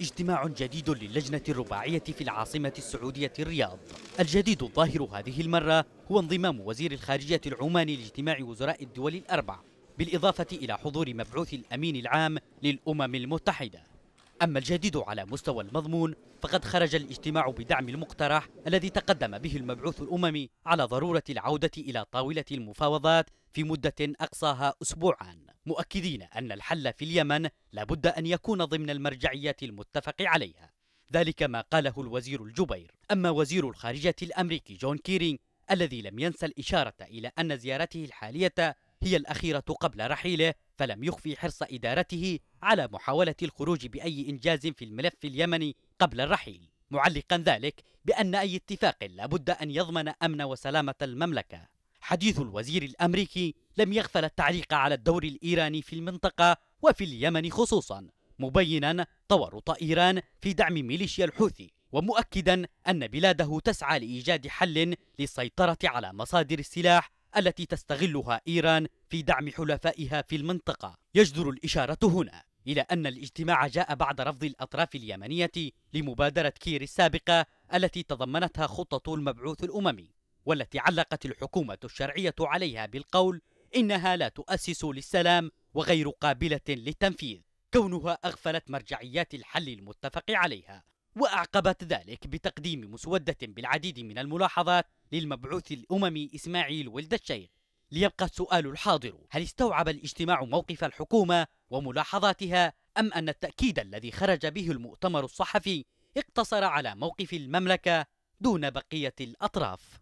اجتماع جديد للجنة الرباعية في العاصمة السعودية الرياض الجديد الظاهر هذه المرة هو انضمام وزير الخارجية العماني لاجتماع وزراء الدول الأربع بالإضافة إلى حضور مبعوث الأمين العام للأمم المتحدة أما الجديد على مستوى المضمون فقد خرج الاجتماع بدعم المقترح الذي تقدم به المبعوث الأممي على ضرورة العودة إلى طاولة المفاوضات في مدة أقصاها أسبوعان مؤكدين أن الحل في اليمن لابد أن يكون ضمن المرجعيات المتفق عليها ذلك ما قاله الوزير الجبير أما وزير الخارجية الأمريكي جون كيرينغ الذي لم ينسى الإشارة إلى أن زيارته الحالية هي الأخيرة قبل رحيله فلم يخفي حرص إدارته على محاولة الخروج بأي إنجاز في الملف اليمني قبل الرحيل معلقا ذلك بأن أي اتفاق لابد أن يضمن أمن وسلامة المملكة حديث الوزير الأمريكي لم يغفل التعليق على الدور الإيراني في المنطقة وفي اليمن خصوصا مبينا تورط إيران في دعم ميليشيا الحوثي ومؤكدا أن بلاده تسعى لإيجاد حل للسيطرة على مصادر السلاح التي تستغلها إيران في دعم حلفائها في المنطقة يجدر الإشارة هنا إلى أن الاجتماع جاء بعد رفض الأطراف اليمنية لمبادرة كير السابقة التي تضمنتها خطة المبعوث الأممي والتي علقت الحكومة الشرعية عليها بالقول إنها لا تؤسس للسلام وغير قابلة للتنفيذ كونها أغفلت مرجعيات الحل المتفق عليها وأعقبت ذلك بتقديم مسودة بالعديد من الملاحظات للمبعوث الأممي إسماعيل ولد الشيخ ليبقى السؤال الحاضر هل استوعب الاجتماع موقف الحكومة وملاحظاتها أم أن التأكيد الذي خرج به المؤتمر الصحفي اقتصر على موقف المملكة دون بقية الأطراف